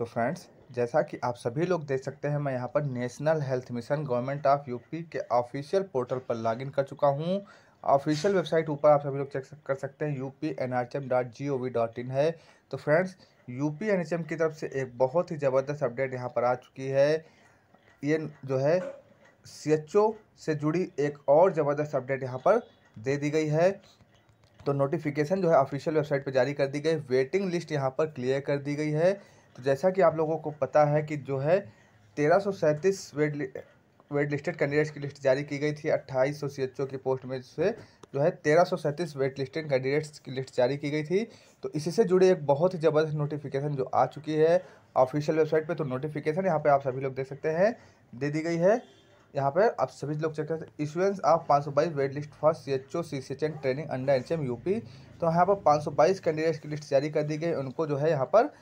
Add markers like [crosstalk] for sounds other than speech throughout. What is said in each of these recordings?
सो so friends जैसा कि आप सभी लोग देख सकते हैं मैं यहाँ पर national health mission government of UP के ऑफिशियल पोर्टल पर लॉगिन कर चुका हूँ ऑफिशियल वेबसाइट ऊपर आप सभी लोग चेक कर सकते हैं U P N M dot G O V dot in है तो friends U P N H M की तरफ से एक बहुत ही ज़बरदस्त अपडेट यहाँ पर आ चुकी है ये जो है सी एच ओ से जुड़ी एक और ज़बरदस्त अपडेट यहाँ पर दे दी गई है तो नोटिफिकेशन जो है ऑफिशियल वेबसाइट पर जारी कर दी गई वेटिंग लिस्ट यहाँ पर क्लियर कर दी गई है तो जैसा कि आप लोगों को पता है कि जो है तेरह सौ सैंतीस वेट लि... वेट लिस्टेड कैंडिडेट्स की लिस्ट जारी की गई थी अट्ठाईस सौ सी एच ओ की पोस्ट में से जो है तेरह सौ सैंतीस वेट लिस्टेड कैंडिडेट्स की लिस्ट जारी की गई थी तो इसी से जुड़ी एक बहुत ही ज़बरदस्त नोटिफिकेशन जो आ चुकी है ऑफिशियल वेबसाइट पर तो नोटिफिकेशन यहाँ पर आप सभी लोग देख सकते हैं दे दी गई है यहाँ पर आप सभी लोग चेक कर इशुएंस ऑफ पाँच सौ बाईस wait list for C H O C C H N training under H M U P तो यहाँ पर पाँच सौ बाईस कैंडिडेट्स की लिस्ट जारी कर दी गई उनको जो है यहाँ पर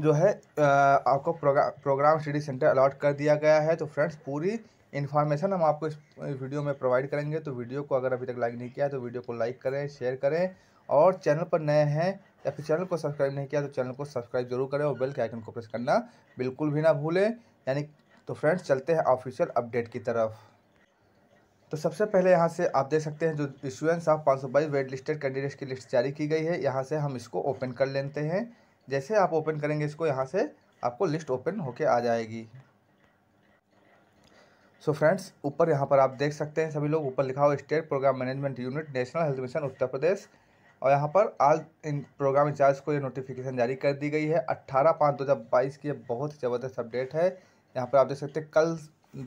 जो है आपको program program study center allot कर दिया गया है तो फ्रेंड्स पूरी इन्फॉर्मेशन हम आपको इस वीडियो में प्रोवाइड करेंगे तो वीडियो को अगर अभी तक लाइक नहीं किया तो वीडियो को लाइक करें शेयर करें और चैनल पर नए हैं या फिर चैनल को सब्सक्राइब नहीं किया तो चैनल को सब्सक्राइब जरूर करें और बेल के आइकन को प्रेस करना बिल्कुल भी ना भूलें यानी तो फ्रेंड्स चलते हैं ऑफिशियल अपडेट की तरफ तो सबसे पहले यहाँ से आप देख सकते हैं जो इशुएंस ऑफ पाँच सौ बाईस वेट लिस्टेड कैंडिडेट्स की लिस्ट जारी की गई है यहाँ से हम इसको ओपन कर लेते हैं जैसे आप ओपन करेंगे इसको यहाँ से आपको लिस्ट ओपन होके आ जाएगी सो फ्रेंड्स ऊपर यहाँ पर आप देख सकते हैं सभी लोग ऊपर लिखा हुआ state program management unit national health mission Uttar Pradesh और यहाँ पर आल इन प्रोग्राम इंचार्ज को ये नोटिफिकेशन जारी कर दी गई है अट्ठारह पाँच दो हज़ार बाईस की बहुत ही ज़बरदस्त अपडेट है यहाँ पर आप देख सकते हैं कल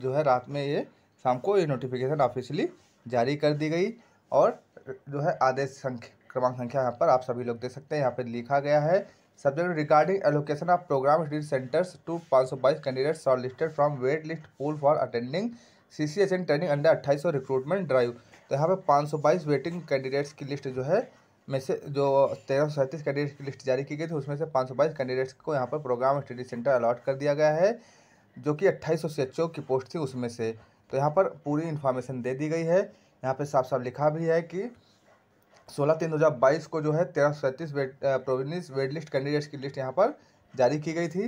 जो है रात में ये शाम को ये नोटिफिकेशन ऑफिशियली जारी कर दी गई और जो है आदेश संख्या क्रमांक संख्या यहाँ पर आप सभी लोग देख सकते हैं यहाँ पर लिखा गया है subject regarding allocation of program study centers to पाँच सौ बाईस candidate short listed from wait list pool for attending C C H N training under अट्ठाईस सौ रिक्रूटमेंट ड्राइव तो यहाँ पे पाँच सौ बाईस वेटिंग कैंडिडेट्स की लिस्ट जो है में से जो तेरह सौ सैंतीस कैंडिडेट्स की लिस्ट जारी की गई थी उसमें से पाँच सौ बाईस कैंडिडेट्स को यहाँ पर प्रोग्राम स्टडी सेंटर अलॉट कर दिया गया है जो कि अट्ठाईस सौ सी एच ओ की पोस्ट थी उसमें से तो यहाँ पर पूरी इन्फॉर्मेशन दे दी गई है यहाँ पर साफ साफ लिखा भी है कि सोलह तीन दो हज़ार बाईस को जो है तेरह सौ सैंतीस वेट प्रोविनेंस वेट लिस्ट कैंडिडेट्स की लिस्ट यहाँ पर जारी की गई थी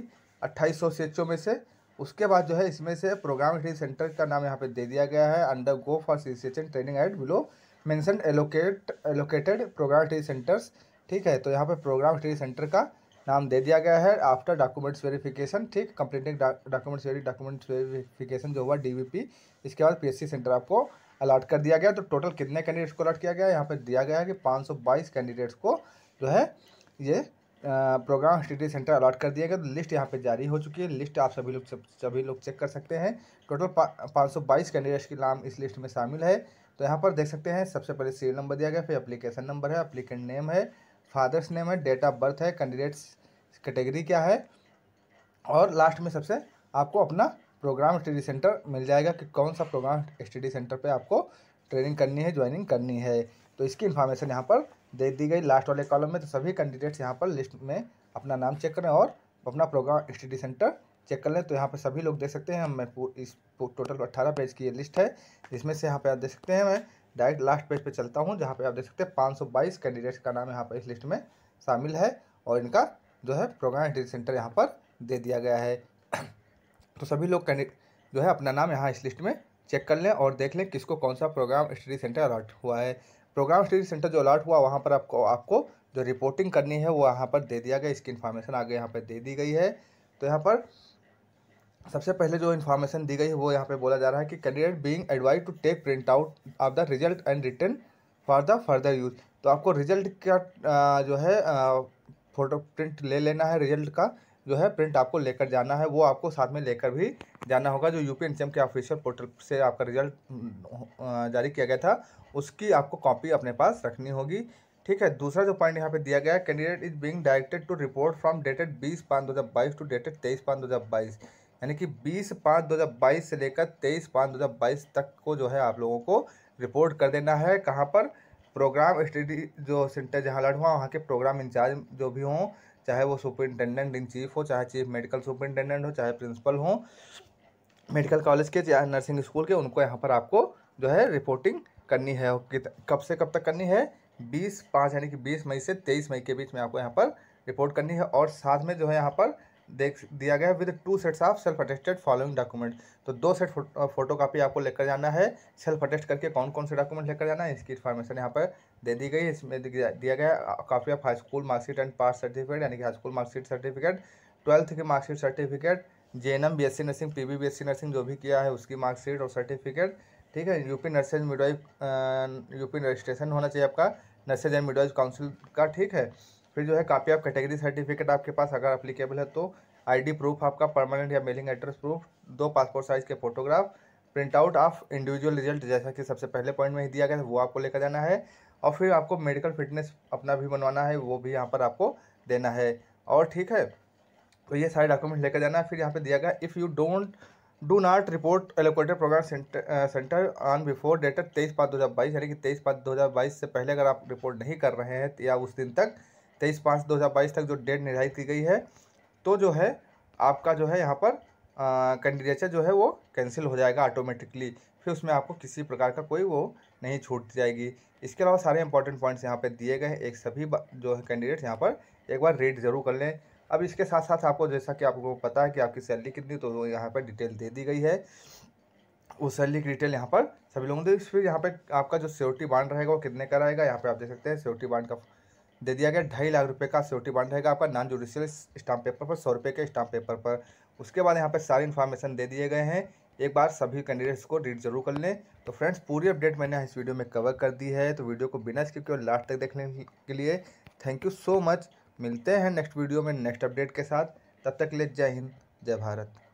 अट्ठाईस सौ में से उसके बाद जो है इसमें से प्रोग्राम स्टडी सेंटर का नाम यहाँ पे दे दिया गया है undergo for C C H N training at below mention allocate allocated program study centers ठीक है तो यहाँ पर प्रोग्राम स्टडी सेंटर का नाम दे दिया गया है आफ्टर डॉक्यूमेंट्स वेरिफिकेशन ठीक completing documents very documents verification जो हुआ डीवीपी इसके बाद पीएससी सेंटर आपको अलाट कर दिया गया तो टोटल कितने कैंडिडेट्स को अलाट किया गया यहाँ पर दिया गया है कि पाँच कैंडिडेट्स को जो है ये प्रोग्राम स्टडी सेंटर अलाट कर दिया गया तो लिस्ट यहाँ पे जारी हो चुकी है लिस्ट आप सभी लोग सभी लोग चेक कर सकते हैं टोटल पाँच सौ बाईस कैंडिडेट्स के नाम इस लिस्ट में शामिल है तो यहाँ पर देख सकते हैं सबसे पहले सीरियल नंबर दिया गया फिर अप्लीकेशन नंबर है अप्लीकेंट नेम है फादर्स नेम है डेट ऑफ बर्थ है कैंडिडेट्स कैटेगरी क्या है और लास्ट में सबसे आपको अपना प्रोग्राम स्टडी सेंटर मिल जाएगा कि कौन सा प्रोग्राम स्टडी सेंटर पे आपको ट्रेनिंग करनी है ज्वाइनिंग करनी है तो इसकी इन्फॉर्मेशन यहाँ पर दे दी गई लास्ट वाले कॉलम में तो सभी कैंडिडेट्स यहाँ पर लिस्ट में अपना नाम चेक करें और अपना प्रोग्राम स्टडी सेंटर चेक कर लें तो यहाँ पर सभी लोग देख सकते हैं मैं इस टोटल अट्ठारह पेज की ये लिस्ट है जिसमें से यहाँ पर आप देख सकते हैं मैं डायरेक्ट लास्ट पेज पे चलता हूँ जहाँ पे आप देख सकते हैं पाँच सौ बाईस कैंडिडेट्स का नाम यहाँ पर इस लिस्ट में शामिल है और इनका जो है प्रोग्राम एंट्री सेंटर यहाँ पर दे दिया गया है [clears throat] तो सभी लोग कैंडिडेट जो है अपना नाम यहाँ इस लिस्ट में चेक कर लें और देख लें किसको कौन सा प्रोग्राम स्टडी सेंटर अलॉट हुआ है प्रोग्राम स्टडी सेंटर जो अलॉट हुआ वहाँ पर आपको आपको जो रिपोर्टिंग करनी है वो यहाँ पर दे दिया गया इसकी इन्फॉर्मेशन आगे यहाँ पर दे दी गई है तो यहाँ पर सबसे पहले जो इन्फॉर्मेशन दी गई है वो यहाँ पे बोला जा रहा है कि candidate being advise to take print out of the result and return for the further use तो आपको रिजल्ट का जो है फ़ोटो प्रिंट ले लेना है रिजल्ट का जो है प्रिंट आपको लेकर जाना है वो आपको साथ में लेकर भी जाना होगा जो यू पी के ऑफिशियल पोर्टल से आपका रिजल्ट जारी किया गया था उसकी आपको कॉपी अपने पास रखनी होगी ठीक है दूसरा जो पॉइंट यहाँ पे दिया गया है candidate is being directed to report from dated बीस पाँच दो हज़ार बाईस टू डेटेड तेईस पाँच दो हज़ार बाईस यानी कि 20 पाँच 2022 से लेकर 23 पाँच 2022 तक को जो है आप लोगों को रिपोर्ट कर देना है कहाँ पर प्रोग्राम स्टडी जो सेंटर जहाँ अलर्ट हुआ वहाँ के प्रोग्राम इंचार्ज जो भी हों चाहे वो सुपरिटेंडेंट इन चीफ हो चाहे चीफ मेडिकल सुपरिटेंडेंट हो चाहे प्रिंसिपल हो मेडिकल कॉलेज के या नर्सिंग स्कूल के उनको यहाँ पर आपको जो है रिपोर्टिंग करनी है कब से कब तक करनी है बीस पाँच यानी कि बीस मई से तेईस मई के बीच में आपको यहाँ पर रिपोर्ट करनी है और साथ में जो है यहाँ पर देख दिया गया with two sets of self attested following document तो दो सेट फोटो कापी आपको लेकर जाना है सेल्फ अटेस्ट करके कौन कौन से डॉक्यूमेंट लेकर जाना है इसकी इन्फॉर्मेशन यहाँ पर दे दी गई इसमें दिया गया copy of high school marksheet and pass certificate यानी कि high school marksheet certificate twelfth के marksheet certificate G N M B S C nursing P B B S C nursing जो भी किया है उसकी मार्कशीट और सर्टिफिकेट ठीक है UP nurses midwife UP registration होना चाहिए आपका नर्सेज एंड मिडवाइफ काउंसिल का ठीक है फिर जो है कापी ऑफ कैटेगरी सर्टिफिकेट आपके पास अगर अप्लीकेबल है तो आईडी प्रूफ आपका परमानेंट या मेलिंग एड्रेस प्रूफ दो पासपोर्ट साइज़ के photograph print out of individual result जैसा कि सबसे पहले पॉइंट में ही दिया गया है वो आपको लेकर जाना है और फिर आपको मेडिकल फिटनेस अपना भी बनवाना है वो भी यहाँ पर आपको देना है और ठीक है तो ये सारे डॉक्यूमेंट लेकर जाना है फिर यहाँ पे दिया गया if you don't do not report allocated program center on before dated तेईस पाँच दो हज़ार बाईस यानी कि तेईस पाँच दो हज़ार बाईस से पहले अगर आप रिपोर्ट नहीं कर रहे हैं या उस दिन तक तेईस पाँच दो हज़ार बाईस तक जो डेट निर्धारित की गई है तो जो है आपका जो है यहाँ पर कैंडिडेचर जो है वो कैंसिल हो जाएगा ऑटोमेटिकली फिर उसमें आपको किसी प्रकार का कोई वो नहीं छूट जाएगी इसके अलावा सारे इंपॉर्टेंट पॉइंट्स यहाँ पे दिए गए हैं एक सभी जो है कैंडिडेट्स यहाँ पर एक बार रेड जरूर कर लें अब इसके साथ साथ आपको जैसा कि आपको पता है कि आपकी सैलरी कितनी तो यहाँ पर डिटेल दे दी गई है उस सैलरी की डिटेल यहाँ पर सभी लोगों ने फिर यहाँ पर आपका जो सिक्योरिटी बांड रहेगा वो कितने का रहेगा यहाँ पर आप देख सकते हैं सिक्योरिटी बांड का दे दिया गया ढाई लाख रुपए का सिक्योरिटी बॉन्ड रहेगा आपका नॉन जुडिशियल स्टाम्प पेपर पर सौ रुपये के स्टाम्प पेपर पर उसके बाद यहाँ पर सारी इन्फॉर्मेशन दे दिए गए हैं एक बार सभी कैंडिडेट्स को रीड जरूर कर लें तो फ्रेंड्स पूरी अपडेट मैंने इस वीडियो में कवर कर दी है तो वीडियो को बिना स्किप और लास्ट तक देखने के लिए थैंक यू सो मच मिलते हैं नेक्स्ट वीडियो में नेक्स्ट अपडेट के साथ तब तक ले जय हिंद जय भारत